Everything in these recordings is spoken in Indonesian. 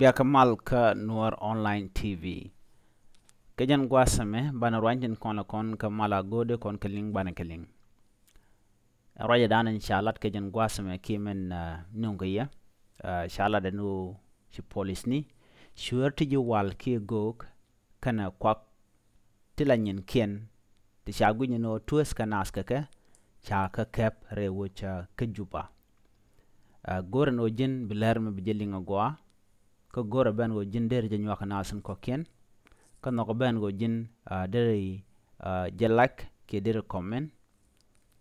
biakamal ka nuar online tv kejan guasame bana rwanjin kona kon ka mala gode kon keling bana keling roja dana inshallah kejan guasame kimen uh, ya. uh, eh, shala da nu shi polis ni shuwarti ji wal ki gok kana kwak tilanyin kien ti shagunyi no tuwes ka naska ke cha ka kep rewo cha kajuba uh, eh, goren ojin bilerme bijelinga goa ko gora ben go jin der je nyoka nasin ko ken ka noko ben go jin uh, deri uh, like ke deri comment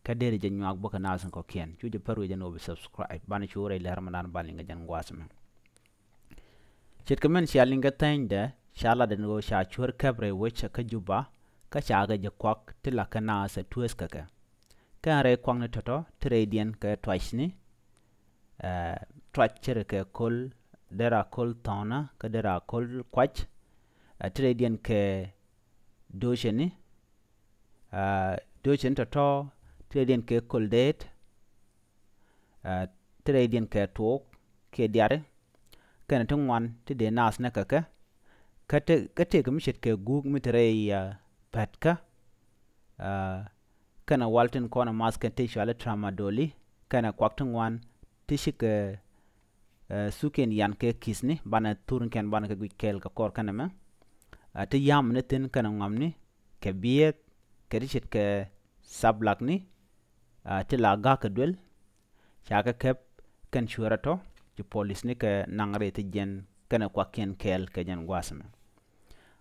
ka deri je nyoka boka nasin ko ken chu je paru je no subscribe bani chu re le ramadan bani ga jan gwasme chet kamen shalinga tanda shala da go sha chuar kabre wecha ka juba ka shaga je kwak tila ka nasa tues kaka ka re kwang ne toto tredien ka twice uh, twachere ka kol dera kol tona ka dera kol kwach atire dien ke dosheni a dosheni to to tire dien ke kol det a tire dien ke tuok ke diare kana to wan ti de nas na ka ka kate kate ke mishet ke gug mitre ya patka uh, kana walton kona maskan ti shala tramadoli kana kwaktun wan ti shike Eh, suken yan ke kisni bana turun ken bana ke gwi kel ka kor kana ma eh, te yam ne ten kana ni ke biet ke richit ke sablak ni eh, te la ga ke duel cha ke kep ken shura to ti polis ni ke re ti jen kana e kwa ken kel ke jen gwasme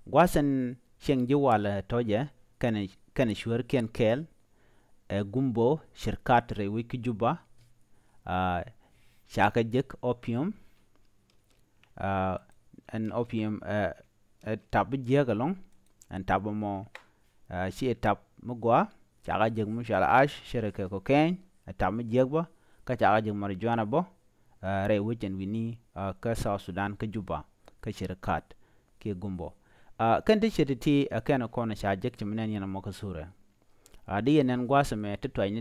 gwasen sheng ji wala e je kana e, kana shura ken kel gumbo shirkat re wiki juba ci ak opium uh, an opium uh, tab an tab mo uh, ci tab mo gwa ci ak a jëkk mu shala ash shereke ke ken tab mo jeg ba ka marijuana bo uh, rey wucen wini uh, ka south sudan ka juba ka shirkat ke gumbo uh, kan ta shirti ti uh, kana kona sha jek ci menen mo ka sura uh, di yenen gwasa me tutwa yin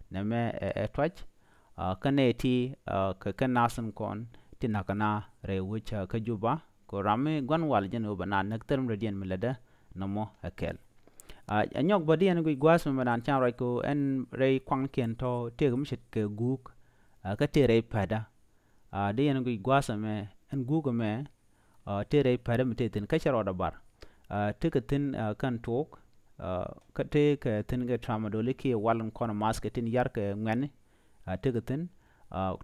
neme etwach e, kene eti ke nasen kon tina kana rewuch ke juba ko rame gwan wal jen oba na nekterm redien milede nomo akel e, anyok bodi en gwi gwas me madan chan roi ko en rei kwang kien to tegum shit ke guk ka tere pada de en gwi gwas me en guk me tere pada me tetin ka charoda bar tekatin kan tok kate ke tin ke tramadoli ki walan kono maske tin yar ke ngani tege tin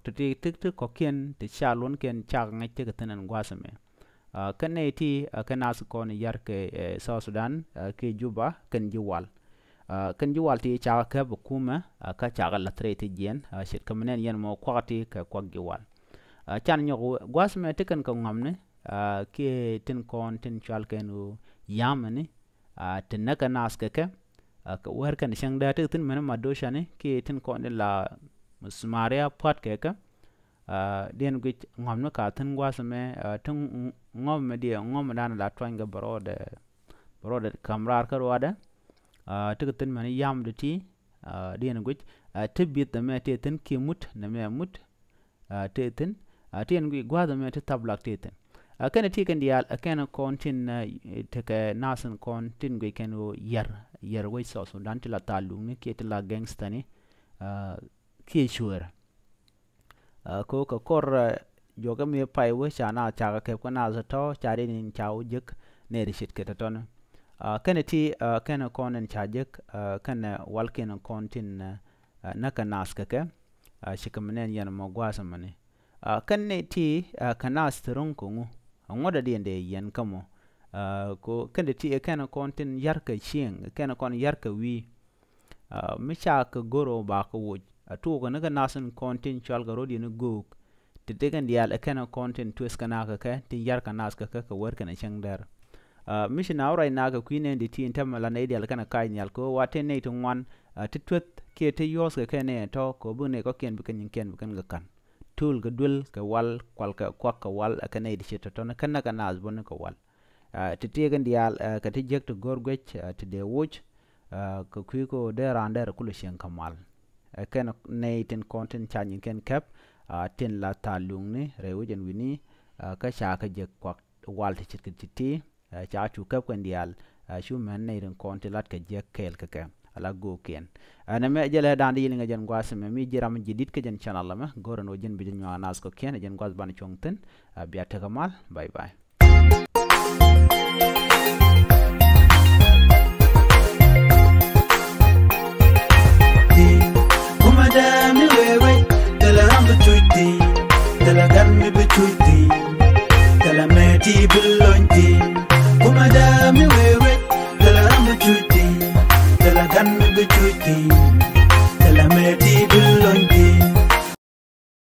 tete tikte ko kien te chalon kien chak ngai tege tin an gwasame kane ti kanas kono yar ke e, South Sudan ke Juba ken juwal ken juwal ti chak ke bukuma ka chak la tre ti jen shit kamenen yen mo kwati ke kwag juwal chan nyogo gwasame teken ko ngamne ke tin kon tin chal kenu yamani e tinna kana askeke ka wer kan shang da tin men ma do shane ki tin ko ne la smaria pat ke ka den gu ngam no ka tin gwa sme tin ngom me di ngom dan la twang ga bro de bro de kamrar ka ro da tik tin men yam de ti den gu te bit de me te tin ki mut ne me mut te tin ten gu gwa de me te tablak te tin kana tikan dial kana kontin eh, taka nasan kontin gwe kano yar yar wai so so dan tila talung ne eh, eh, ke tila gangsta ne ke sure ko ka kor ga me pai we cha na cha ka ke na za to cha ri nin cha u jik ne ri shit ke ta ton kana ti kana konen cha jik kana walkin kontin na ka nas ka ke shikamnen yan magwasa mane kan ne ti kana strong kungu ngoda di ende yen kamo uh, ko kende ti e kana kon tin yarka chien kana kon yarka wi uh, ah, cha ah, ka goro ba ka wuj atu ko naga nasin kon tin chal ga rodi ne gok ti degan dial e kana kon tin tues kana ka ka tin yarka nas ka ka ka wer kana chang dar uh, mishi na ora ina e ka kwine ndi ti ntama la na ideal kana kai nyal ko wa te ne to ngwan uh, ti twet ke te yos ka kene to ko bu ne ko ken bu kan ken bu ken ga kan tul ga dul ka wal kwal ka kwak ka wal ka ne di shita to na kana kana azbon ka wal ti ti gan dial ka ti jek to gorgwech ti de wuch ka kui ko de rande ra kulu shen kamal ken ne tin kontin chanyin ken kap tin la talung ni rewijen wini ka sha ka jek kwak wal ti chit ti cha chu kap kan dial shu men ne rin kontin lat ka jek kel ka ala go ken ana me jele dan di yilinga jen gwas me mi jiram jidit ke jen channel ma gorano jen bi jen nas ko ken jen gwas ban chongten biya tagamal bye bye